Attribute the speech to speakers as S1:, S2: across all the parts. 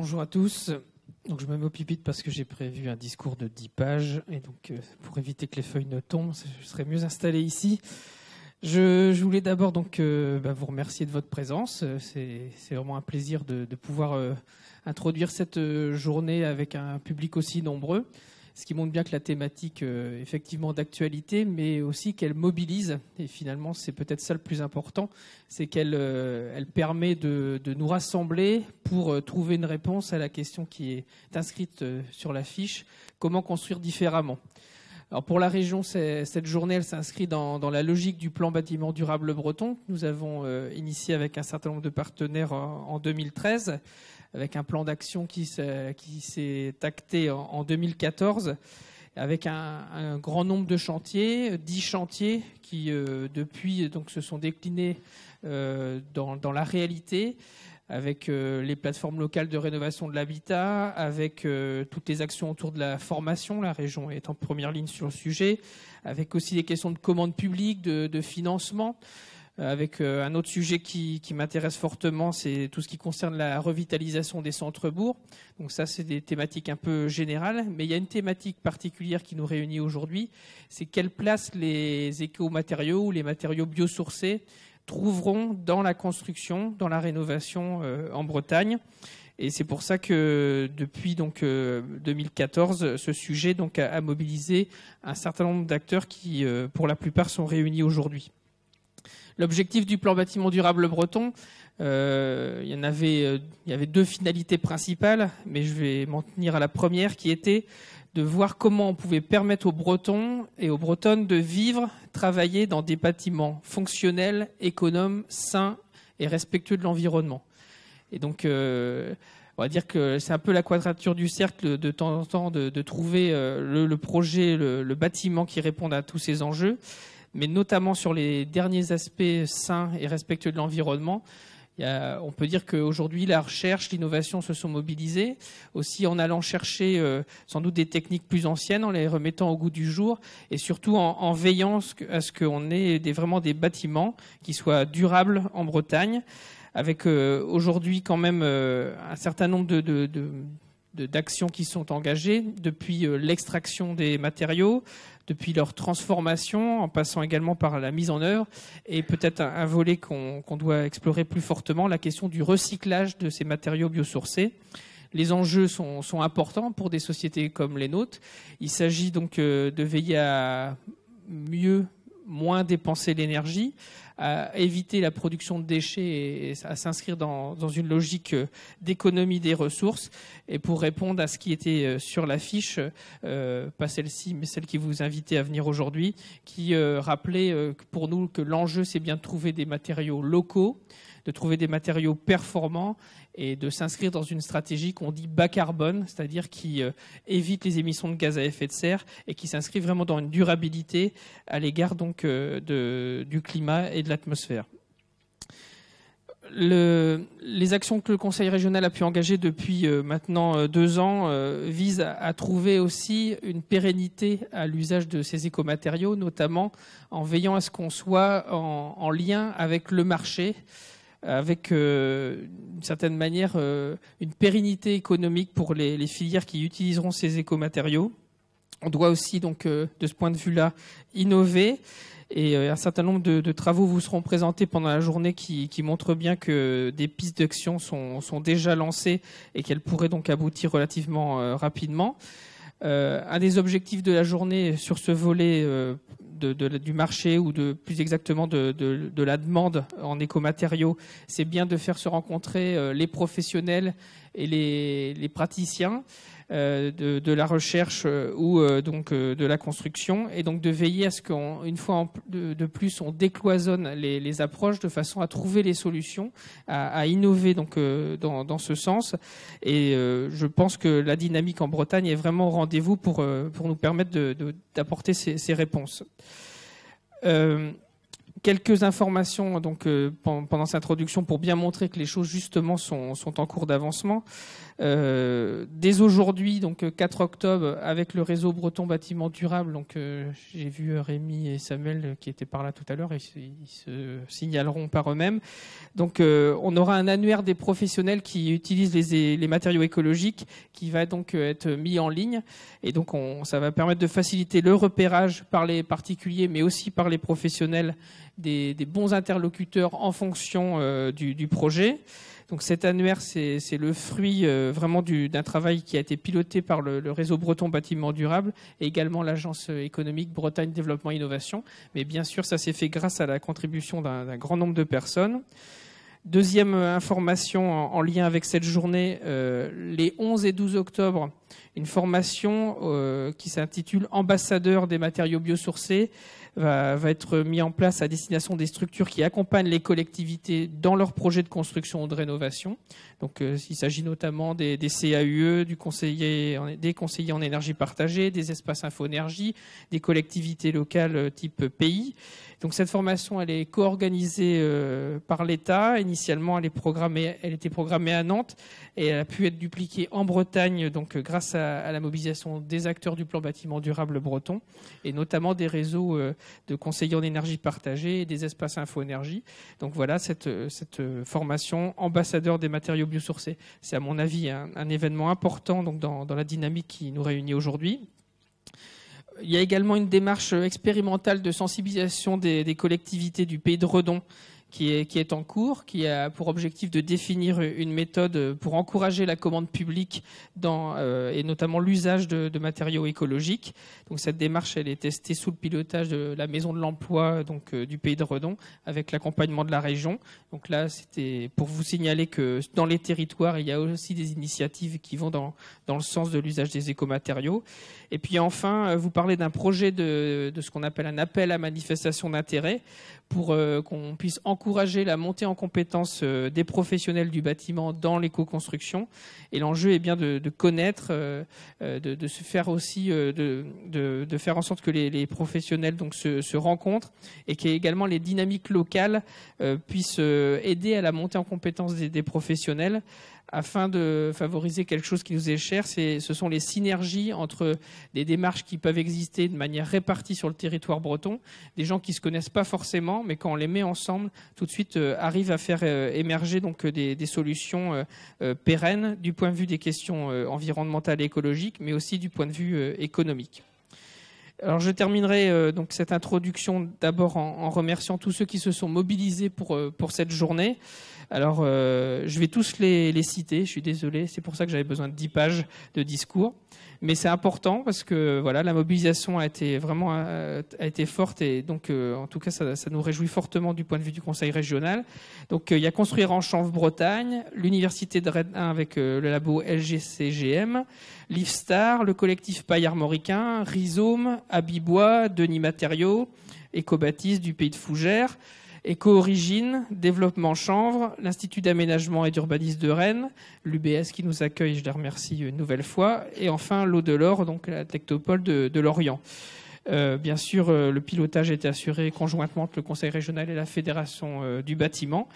S1: Bonjour à tous. Donc je me mets au pupitre parce que j'ai prévu un discours de 10 pages et donc euh, pour éviter que les feuilles ne tombent, je serais mieux installé ici. Je, voulais d'abord donc euh, bah, vous remercier de votre présence. Euh, c'est vraiment un plaisir de, pouvoir introduire cette journée avec un public aussi nombreux ce qui montre bien que la thématique est euh, effectivement d'actualité, mais aussi qu'elle mobilise. Et finalement, c'est peut-être ça le plus important, c'est qu'elle euh, elle permet de, nous rassembler pour euh, trouver une réponse à la question qui est inscrite sur la fiche comment construire différemment. Alors pour la région, cette journée, elle s'inscrit dans, la logique du plan bâtiment durable breton que nous avons initié avec un certain nombre de partenaires en 2013 avec un plan d'action qui s'est acté en, 2014 avec un, grand nombre de chantiers, dix chantiers qui euh, depuis donc se sont déclinés euh, dans, la réalité avec euh, les plateformes locales de rénovation de l'habitat, avec toutes les actions autour de la formation, la région est en première ligne sur le sujet, avec aussi des questions de commandes publiques, de financement avec euh, un autre sujet qui, m'intéresse fortement, c'est tout ce qui concerne la revitalisation des centres-bourgs. Donc ça, c'est des thématiques un peu générales, mais il y a une thématique particulière qui nous réunit aujourd'hui, c'est quelle place les éco-matériaux ou les matériaux biosourcés trouveront dans la construction, dans la rénovation euh, en Bretagne. Et c'est pour ça que depuis donc 2014, euh, ce sujet donc a, mobilisé un certain nombre d'acteurs qui, pour la plupart, sont réunis aujourd'hui. L'objectif du plan bâtiment durable breton, euh, il, y en euh, avait, deux finalités principales, mais je vais m'en tenir à la première qui était de voir comment on pouvait permettre aux Bretons et aux Bretonnes de vivre, travailler dans des bâtiments fonctionnels, économes, sains et respectueux de l'environnement. Et donc, euh, on va dire que c'est un peu la quadrature du cercle de temps en temps de, trouver le, projet, le, bâtiment qui réponde à tous ces enjeux mais notamment sur les derniers aspects sains et respectueux de l'environnement. on peut dire qu'aujourd'hui, la recherche, l'innovation se sont mobilisées, aussi en allant chercher euh, sans doute des techniques plus anciennes, en les remettant au goût du jour, et surtout en, veillant à ce qu'on ait vraiment des bâtiments qui soient durables en Bretagne, avec euh, aujourd'hui quand même euh, un certain nombre de d'actions qui sont engagées, depuis euh, l'extraction des matériaux, depuis leur transformation, en passant également par la mise en œuvre, et peut-être un, volet qu'on doit explorer plus fortement, la question du recyclage de ces matériaux biosourcés les enjeux sont, importants pour des sociétés comme les nôtres. Il s'agit donc euh, de veiller à mieux moins dépenser l'énergie, à euh, éviter la production de déchets et, à s'inscrire dans, une logique euh, d'économie des ressources. Et pour répondre à ce qui était euh, sur l'affiche, pas celle-ci, mais celle qui vous invitait à venir aujourd'hui, qui rappelait pour nous que l'enjeu, c'est bien de trouver des matériaux locaux, de trouver des matériaux performants et de s'inscrire dans une stratégie qu'on dit bas carbone, c'est-à-dire qui euh, évite les émissions de gaz à effet de serre et qui s'inscrit vraiment dans une durabilité à l'égard donc euh, de, du climat et de l'atmosphère. les actions que le Conseil régional a pu engager depuis euh, maintenant deux ans visent à, trouver aussi une pérennité à l'usage de ces écomatériaux, notamment en veillant à ce qu'on soit en, lien avec le marché avec euh, d'une certaine manière euh, une pérennité économique pour les, filières qui utiliseront ces écomatériaux. On doit aussi donc euh, de ce point de vue-là innover et un certain nombre de, travaux vous seront présentés pendant la journée qui, montrent bien que des pistes d'action sont, sont, déjà lancées et qu'elles pourraient donc aboutir relativement rapidement. Euh, un des objectifs de la journée sur ce volet euh, du marché ou de plus exactement de, la demande en écomatériaux, c'est bien de faire se rencontrer euh, les professionnels et les praticiens. Euh, de, la recherche euh, ou euh, donc de la construction, et donc de veiller à ce qu'une fois de, plus on décloisonne les, approches de façon à trouver les solutions, à, innover donc dans, ce sens. Et je pense que la dynamique en Bretagne est vraiment au rendez-vous pour, pour nous permettre d'apporter ces, réponses quelques informations donc euh, pendant cette introduction pour bien montrer que les choses justement sont, en cours d'avancement. Euh, dès aujourd'hui, donc 4 euh, octobre, avec le réseau Breton Bâtiment Durable, donc j'ai vu Rémi et Samuel qui étaient par là tout à l'heure, et ils, se signaleront par eux-mêmes. Donc on aura un annuaire des professionnels qui utilisent les, matériaux écologiques qui va donc être mis en ligne et donc ça va permettre de faciliter le repérage par les particuliers mais aussi par les professionnels des, bons interlocuteurs en fonction euh, du, projet. Donc cet annuaire, c'est le fruit euh, vraiment d'un travail qui a été piloté par le, réseau breton bâtiment durable et également l'agence économique Bretagne Développement Innovation. Mais bien sûr, ça s'est fait grâce à la contribution d'un grand nombre de personnes. Deuxième euh, information en, lien avec cette journée, les 11 et 12 octobre, une formation qui s'intitule Ambassadeur des matériaux biosourcés va, va, être mis en place à destination des structures qui accompagnent les collectivités dans leurs projets de construction ou de rénovation. Donc, euh, il s'agit notamment des, des CAUE, du conseiller, des conseillers en énergie partagée, des espaces infoénergie, des collectivités locales euh, type pays. Donc, cette formation, elle est co-organisée euh, par l'État. Initialement, elle, est programmée, elle était programmée à Nantes et elle a pu être dupliquée en Bretagne, donc grâce à, à la mobilisation des acteurs du plan bâtiment durable breton et notamment des réseaux de conseillers en énergie partagée et des espaces info-énergie. Donc voilà cette, formation ambassadeur des matériaux biosourcés. C'est à mon avis un, événement important donc dans, la dynamique qui nous réunit aujourd'hui. Il y a également une démarche expérimentale de sensibilisation des collectivités du pays de Redon qui est, qui est en cours, qui a pour objectif de définir une méthode pour encourager la commande publique dans, euh, et notamment l'usage de, matériaux écologiques. Donc cette démarche, elle est testée sous le pilotage de la Maison de l'Emploi donc euh, du Pays de Redon, avec l'accompagnement de la région. Donc là, c'était pour vous signaler que dans les territoires, il y a aussi des initiatives qui vont dans, dans le sens de l'usage des écomatériaux. Et puis enfin, euh, vous parlez d'un projet de, de ce qu'on appelle un appel à manifestation d'intérêt pour qu'on puisse encourager encourager la montée en compétence euh, des professionnels du bâtiment dans l'éco-construction. Et l'enjeu est bien de, connaître, euh, euh, de, se faire aussi, de, faire en sorte que les, professionnels donc se, rencontrent et également les dynamiques locales puissent aider à la montée en compétence des professionnels afin de favoriser quelque chose qui nous est cher, ce sont les synergies entre des démarches qui peuvent exister de manière répartie sur le territoire breton, des gens qui ne se connaissent pas forcément, mais quand on les met ensemble, tout de suite euh, arrivent à faire euh, émerger donc euh, des, solutions pérennes du point de vue des questions environnementales et écologiques, mais aussi du point de vue économique. Alors je terminerai donc cette introduction d'abord en, remerciant tous ceux qui se sont mobilisés pour, pour cette journée. Alors, euh, je vais tous les, citer, je suis désolé, c'est pour ça que j'avais besoin de 10 pages de discours. Mais c'est important parce que voilà, la mobilisation a été vraiment euh, a, été forte et donc euh, en tout cas ça, nous réjouit fortement du point de vue du Conseil régional. Donc il y a construire en chanvre Bretagne, l'université de Rennes 1 avec le labo LGCGM, l'IFSTAR, le collectif Paille Armoricain, Rhizome, Abibois, Denis Matériaux, ecobatiste du Pays de Fougères. Éco-origine, développement chanvre, l'Institut d'aménagement et d'urbanisme de Rennes, l'UBS qui nous accueille, je les remercie une nouvelle fois, et enfin l'eau de l'or, donc la technopole de, Lorient. Euh, bien sûr, euh, le pilotage été assuré conjointement entre le Conseil régional et la Fédération euh, du bâtiment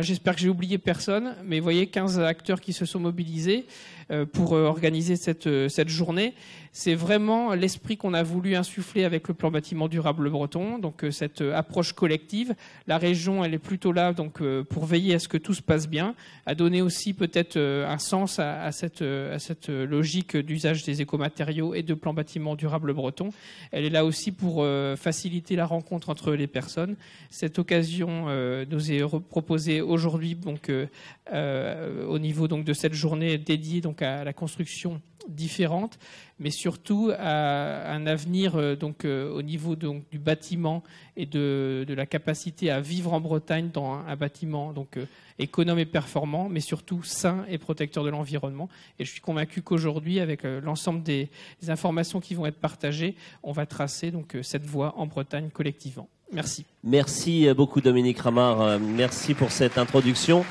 S1: j'espère que j'ai oublié personne, mais vous voyez 15 acteurs qui se sont mobilisés euh, pour euh, organiser cette, euh, cette journée. C'est vraiment l'esprit qu'on a voulu insuffler avec le plan bâtiment durable breton, donc cette approche collective. La région, elle est plutôt là donc pour veiller à ce que tout se passe bien, à donner aussi peut-être un sens à, cette, à cette logique d'usage des écomatériaux et de plan bâtiment durable breton. Elle est là aussi pour faciliter la rencontre entre les personnes. Cette occasion nous est proposée aujourd'hui donc euh, euh, au niveau donc de cette journée dédiée donc à la construction différente, mais surtout à un avenir euh, donc au niveau donc du bâtiment et de, la capacité à vivre en Bretagne dans un, bâtiment donc économe et performant, mais surtout sain et protecteur de l'environnement. Et je suis convaincu qu'aujourd'hui, avec l'ensemble des, des, informations qui vont être partagées, on va tracer donc cette voie en Bretagne collectivement. Merci. Merci beaucoup Dominique Ramard. Euh, merci pour cette introduction.